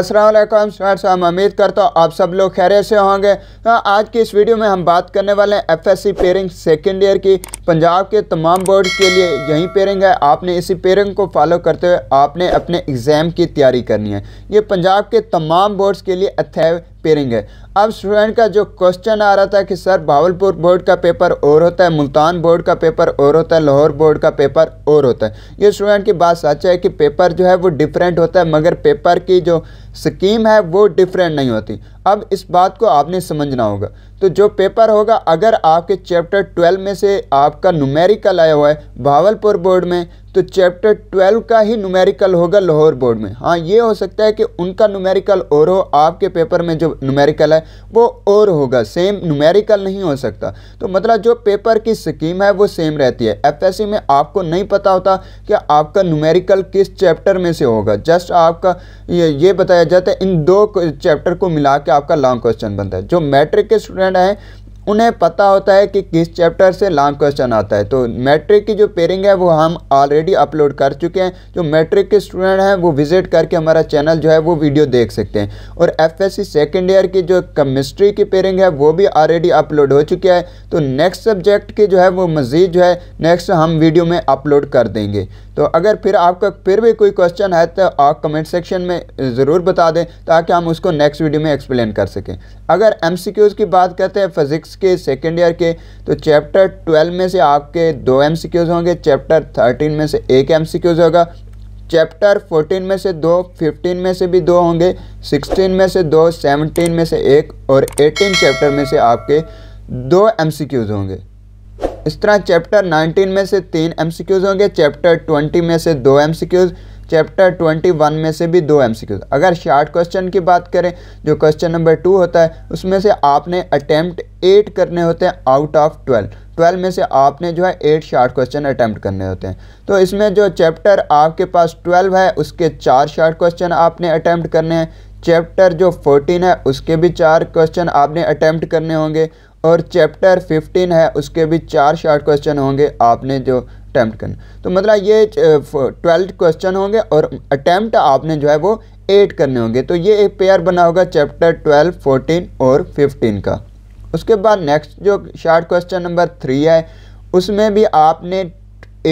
असलम साहब हम उम्मीद करता हूँ आप सब लोग खैर से होंगे तो आज की इस वीडियो में हम बात करने वाले हैं एफएससी पेयरिंग सेकेंड ईयर की पंजाब के तमाम बोर्ड के लिए यही पेयरिंग है आपने इसी पेयरिंग को फॉलो करते हुए आपने अपने एग्ज़ाम की तैयारी करनी है ये पंजाब के तमाम बोर्ड्स के लिए अथैव पेरिंग है अब स्टूडेंट का जो क्वेश्चन आ रहा था कि सर भावलपुर बोर्ड का पेपर और होता है मुल्तान बोर्ड का पेपर और होता है लाहौर बोर्ड का पेपर और होता है ये स्टूडेंट की बात सच है कि पेपर जो है वो डिफरेंट होता है मगर पेपर की जो स्कीम है वो डिफरेंट नहीं होती अब इस बात को आपने समझना होगा तो जो पेपर होगा अगर आपके चैप्टर ट्वेल्व में से आपका नुमेरिकल आया हुआ है भावलपुर बोर्ड में तो चैप्टर ट्वेल्व का ही नुमेरिकल होगा लाहौर बोर्ड में हाँ ये हो सकता है कि उनका नुमेरिकल और हो आपके पेपर में जो नुमेरिकल है वो और होगा सेम नुमेरिकल नहीं हो सकता तो मतलब जो पेपर की स्कीम है वो सेम रहती है एफएससी में आपको नहीं पता होता कि आपका नुमेरिकल किस चैप्टर में से होगा जस्ट आपका ये, ये बताया जाता है इन दो चैप्टर को मिला के आपका लॉन्ग क्वेश्चन बनता है जो मैट्रिक के स्टूडेंट हैं उन्हें पता होता है कि किस चैप्टर से लॉन्ग क्वेश्चन आता है तो मैट्रिक की जो पेयरिंग है वो हम ऑलरेडी अपलोड कर चुके हैं जो मैट्रिक के स्टूडेंट हैं वो विजिट करके हमारा चैनल जो है वो वीडियो देख सकते हैं और एफएससी सेकंड ईयर की जो केमिस्ट्री की पेयरिंग है वो भी ऑलरेडी अपलोड हो चुकी है तो नेक्स्ट सब्जेक्ट की जो है वो मज़ीद जो है नेक्स्ट हम वीडियो में अपलोड कर देंगे तो अगर फिर आपका फिर भी कोई क्वेश्चन है तो आप कमेंट सेक्शन में ज़रूर बता दें ताकि हम उसको नेक्स्ट वीडियो में एक्सप्लेन कर सकें अगर एम की बात करते हैं फिज़िक्स के सेकेंड ईयर के तो चैप्टर ट्वेल्व में से आपके दो एम होंगे चैप्टर थर्टीन में से एक एम होगा चैप्टर 14 में से दो 15 में से भी दो होंगे 16 में से दो 17 में से एक और 18 चैप्टर में से आपके दो एम होंगे इस तरह चैप्टर 19 में से तीन एम होंगे चैप्टर 20 में से दो एम चैप्टर 21 में से भी दो एम अगर शार्ट क्वेश्चन की बात करें जो क्वेश्चन नंबर टू होता है उसमें से आपने अटैम्प्ट एट करने होते हैं आउट ऑफ ट्वेल्व ट्वेल्व में से आपने जो है एट शार्ट क्वेश्चन अटैम्प्ट करने होते हैं तो इसमें जो चैप्टर आपके पास ट्वेल्व है उसके चार शार्ट क्वेश्चन आपने अटैम्प्ट करने हैं चैप्टर जो फोर्टीन है उसके भी चार क्वेश्चन आपने अटैम्प्ट करने होंगे और चैप्टर 15 है उसके भी चार शार्ट क्वेश्चन होंगे आपने जो अटैम्प्ट करना तो मतलब ये ट्वेल्थ क्वेश्चन होंगे और अटैम्प्ट आपने जो है वो एट करने होंगे तो ये एक पेयर बना होगा चैप्टर ट्वेल्व फोर्टीन और फिफ्टीन का उसके बाद नेक्स्ट जो शार्ट क्वेश्चन नंबर थ्री है उसमें भी आपने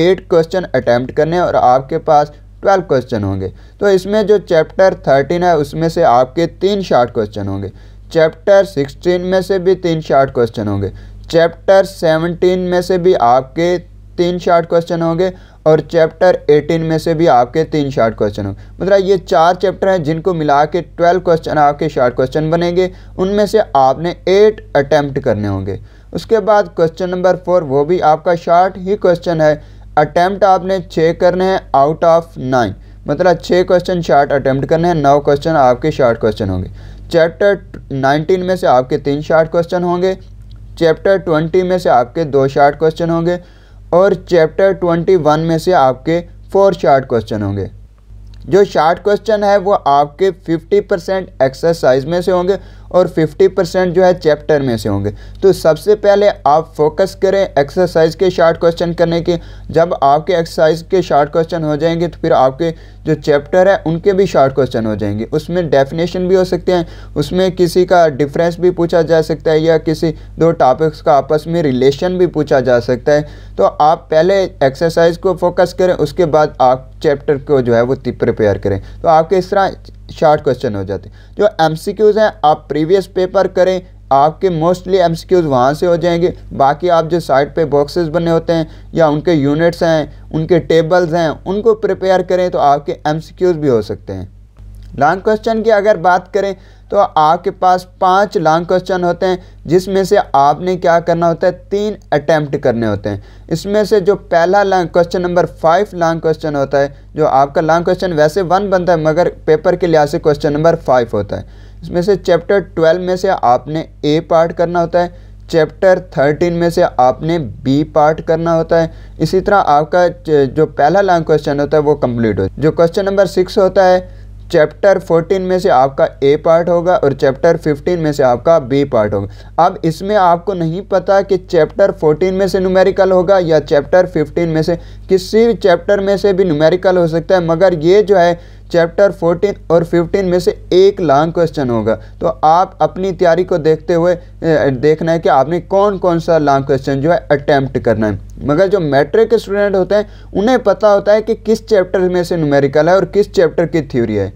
एट क्वेश्चन अटैम्प्ट करने और आपके पास ट्वेल्व क्वेश्चन होंगे तो इसमें जो चैप्टर थर्टीन है उसमें से आपके तीन शार्ट क्वेश्चन होंगे चैप्टर सिक्सटीन में से भी तीन शार्ट क्वेश्चन होंगे चैप्टर सेवनटीन में से भी आपके तीन शार्ट क्वेश्चन होंगे और चैप्टर 18 में से भी आपके तीन शार्ट क्वेश्चन होंगे मतलब ये चार चैप्टर हैं जिनको मिला के ट्वेल्व क्वेश्चन आपके शार्ट क्वेश्चन बनेंगे उनमें से आपने एट अटैम्प्ट करने होंगे उसके बाद क्वेश्चन नंबर फोर वो भी आपका शार्ट ही क्वेश्चन है अटैम्प्ट आपने छः करने हैं आउट ऑफ नाइन मतलब छः क्वेश्चन शार्ट अटैम्प्ट करने हैं नौ क्वेश्चन आपके शार्ट क्वेश्चन होंगे चैप्टर 19 में से आपके तीन शार्ट क्वेश्चन होंगे चैप्टर 20 में से आपके दो शार्ट क्वेश्चन होंगे और चैप्टर 21 में से आपके फोर शार्ट क्वेश्चन होंगे जो शार्ट क्वेश्चन है वो आपके 50 परसेंट एक्सरसाइज में से होंगे और 50 परसेंट जो है चैप्टर में से होंगे तो सबसे पहले आप फोकस करें एक्सरसाइज के शार्ट क्वेश्चन करने के जब आपके एक्सरसाइज के शार्ट क्वेश्चन हो जाएंगे तो फिर आपके जो चैप्टर है उनके भी शार्ट क्वेश्चन हो जाएंगे उसमें डेफिनेशन भी हो सकते हैं उसमें किसी का डिफरेंस भी पूछा जा सकता है या किसी दो टॉपिक्स का आपस में रिलेशन भी पूछा जा सकता है तो आप पहले एक्सरसाइज को फोकस करें उसके बाद आप चैप्टर को जो है वो प्रिपेयर करें तो आपके इस तरह शार्ट क्वेश्चन हो जाते हैं जो एम हैं आप प्रीवियस पेपर करें आपके मोस्टली एम सी क्यूज़ वहाँ से हो जाएंगे बाकी आप जो साइड पे बॉक्सेस बने होते हैं या उनके यूनिट्स हैं उनके टेबल्स हैं उनको प्रिपेयर करें तो आपके एम सी क्यूज़ भी हो सकते हैं लॉन्ग क्वेश्चन की अगर बात करें तो आपके पास पांच लॉन्ग क्वेश्चन होते हैं जिसमें से आपने क्या करना होता है तीन अटैम्प्ट करने होते हैं इसमें से जो पहला long question number five long question होता है जो आपका लॉन्ग क्वेश्चन वैसे वन बनता है मगर पेपर के लिहाज से क्वेश्चन नंबर फाइव होता है इसमें से चैप्टर ट्वेल्व में से आपने ए पार्ट करना होता है चैप्टर थर्टीन में से आपने बी पार्ट करना होता है इसी तरह आपका जो पहला लॉन्ग क्वेश्चन होता है वो कंप्लीट हो जो क्वेश्चन नंबर सिक्स होता है चैप्टर 14 में से आपका ए पार्ट होगा और चैप्टर 15 में से आपका बी पार्ट होगा अब इसमें आपको नहीं पता कि चैप्टर 14 में से न्यूमेरिकल होगा या चैप्टर 15 में से किसी भी चैप्टर में से भी न्यूमेरिकल हो सकता है मगर ये जो है चैप्टर 14 और 15 में से एक लॉन्ग क्वेश्चन होगा तो आप अपनी तैयारी को देखते हुए देखना है कि आपने कौन कौन सा लॉन्ग क्वेश्चन जो है अटैम्प्ट करना है मगर जो मैट्रिक के स्टूडेंट होते हैं उन्हें पता होता है कि किस चैप्टर में से न्यूमेरिकल है और किस चैप्टर की थ्योरी है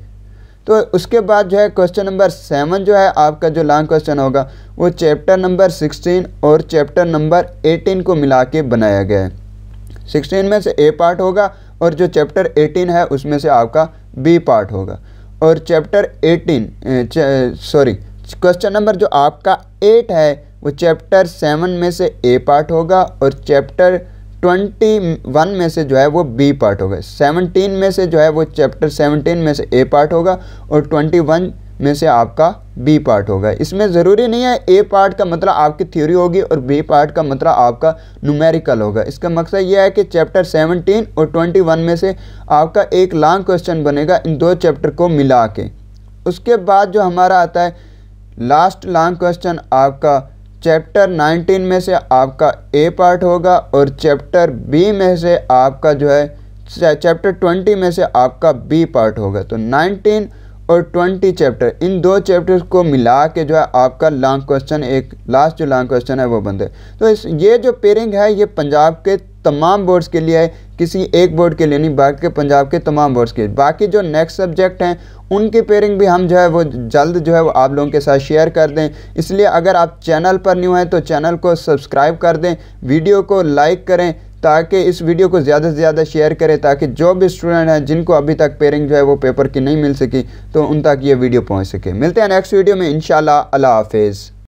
तो उसके बाद जो है क्वेश्चन नंबर सेवन जो है आपका जो लॉन्ग क्वेश्चन होगा वो चैप्टर नंबर सिक्सटीन और चैप्टर नंबर एटीन को मिला के बनाया गया है सिक्सटीन में से ए पार्ट होगा और जो चैप्टर एटीन है उसमें से आपका बी पार्ट होगा और chapter eighteen sorry question number जो आपका एट है वो चैप्टर सेवन में से ए पार्ट होगा और चैप्टर ट्वेंटी वन में से जो है वो बी पार्ट होगा सेवनटीन में से जो है वो चैप्टर सेवनटीन में से ए पार्ट होगा और ट्वेंटी वन में से आपका बी पार्ट होगा इसमें ज़रूरी नहीं है ए पार्ट का मतलब आपकी थ्योरी होगी और बी पार्ट का मतलब आपका न्यूमेरिकल होगा इसका मकसद यह है कि चैप्टर 17 और 21 में से आपका एक लॉन्ग क्वेश्चन बनेगा इन दो चैप्टर को मिला के उसके बाद जो हमारा आता है लास्ट लॉन्ग क्वेश्चन आपका चैप्टर 19 में से आपका ए पार्ट होगा और चैप्टर बी में से आपका जो है चैप्टर 20 में से आपका बी पार्ट होगा तो 19 और ट्वेंटी चैप्टर इन दो चैप्टर्स को मिला के जो है आपका लॉन्ग क्वेश्चन एक लास्ट जो लॉन्ग क्वेश्चन है वो बंद है तो इस ये जो पेयरिंग है ये पंजाब के तमाम बोर्ड्स के लिए है किसी एक बोर्ड के लिए नहीं बाकी पंजाब के तमाम बोर्ड्स के लिए बाकी जो नेक्स्ट सब्जेक्ट हैं उनकी पेयरिंग भी हम जो है वो जल्द जो है वो आप लोगों के साथ शेयर कर दें इसलिए अगर आप चैनल पर न्यू हैं तो चैनल को सब्सक्राइब कर दें वीडियो को लाइक करें ताकि इस वीडियो को ज़्यादा से ज़्यादा शेयर करें ताकि जो भी स्टूडेंट हैं जिनको अभी तक पेरिंग जो है वो पेपर की नहीं मिल सकी तो उन तक ये वीडियो पहुँच सके मिलते हैं नेक्स्ट वीडियो में इन शाला हाफिज़